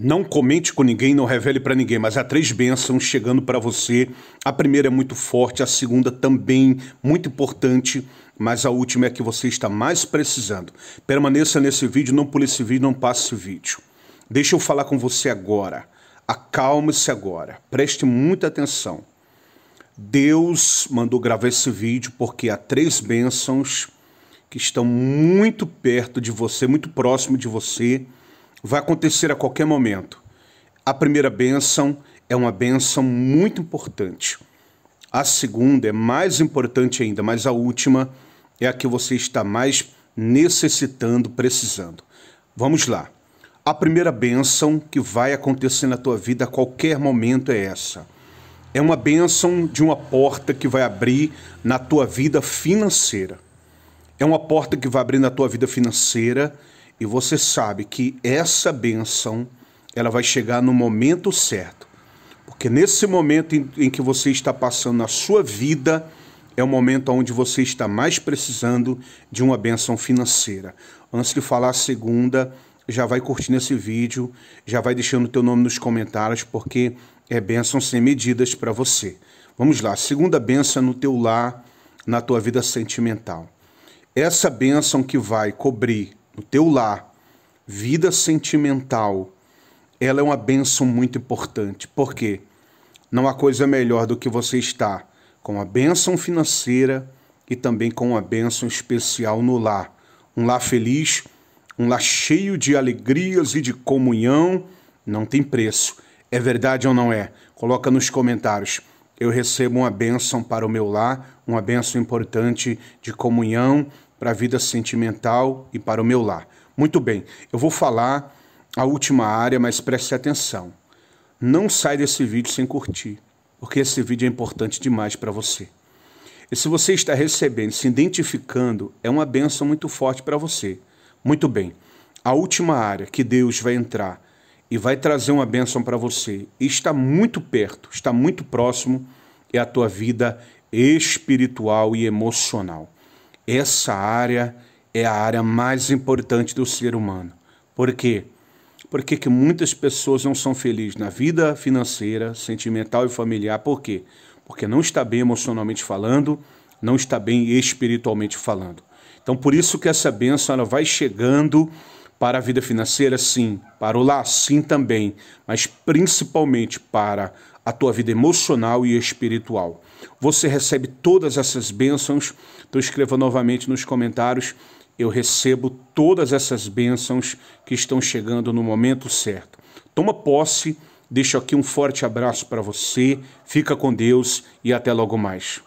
Não comente com ninguém, não revele para ninguém, mas há três bênçãos chegando para você. A primeira é muito forte, a segunda também muito importante, mas a última é a que você está mais precisando. Permaneça nesse vídeo, não pule esse vídeo, não passe esse vídeo. Deixa eu falar com você agora. Acalme-se agora. Preste muita atenção. Deus mandou gravar esse vídeo porque há três bênçãos que estão muito perto de você, muito próximo de você vai acontecer a qualquer momento. A primeira bênção é uma bênção muito importante. A segunda é mais importante ainda, mas a última é a que você está mais necessitando, precisando. Vamos lá. A primeira bênção que vai acontecer na tua vida a qualquer momento é essa. É uma bênção de uma porta que vai abrir na tua vida financeira. É uma porta que vai abrir na tua vida financeira e você sabe que essa benção ela vai chegar no momento certo. Porque nesse momento em, em que você está passando a sua vida, é o momento onde você está mais precisando de uma benção financeira. Antes de falar a segunda, já vai curtindo esse vídeo, já vai deixando o teu nome nos comentários, porque é bênção sem medidas para você. Vamos lá, segunda benção no teu lar, na tua vida sentimental. Essa benção que vai cobrir no teu lar, vida sentimental, ela é uma bênção muito importante. Por quê? Não há coisa melhor do que você estar com a bênção financeira e também com uma bênção especial no lar. Um lar feliz, um lar cheio de alegrias e de comunhão, não tem preço. É verdade ou não é? Coloca nos comentários. Eu recebo uma bênção para o meu lar, uma bênção importante de comunhão, para a vida sentimental e para o meu lar. Muito bem, eu vou falar a última área, mas preste atenção. Não sai desse vídeo sem curtir, porque esse vídeo é importante demais para você. E se você está recebendo, se identificando, é uma benção muito forte para você. Muito bem, a última área que Deus vai entrar e vai trazer uma bênção para você e está muito perto, está muito próximo, é a tua vida espiritual e emocional. Essa área é a área mais importante do ser humano. Por quê? Porque que muitas pessoas não são felizes na vida financeira, sentimental e familiar. Por quê? Porque não está bem emocionalmente falando, não está bem espiritualmente falando. Então, por isso que essa benção ela vai chegando para a vida financeira, sim. Para o lar, sim também. Mas principalmente para a tua vida emocional e espiritual. Você recebe todas essas bênçãos? Então escreva novamente nos comentários. Eu recebo todas essas bênçãos que estão chegando no momento certo. Toma posse, deixo aqui um forte abraço para você, fica com Deus e até logo mais.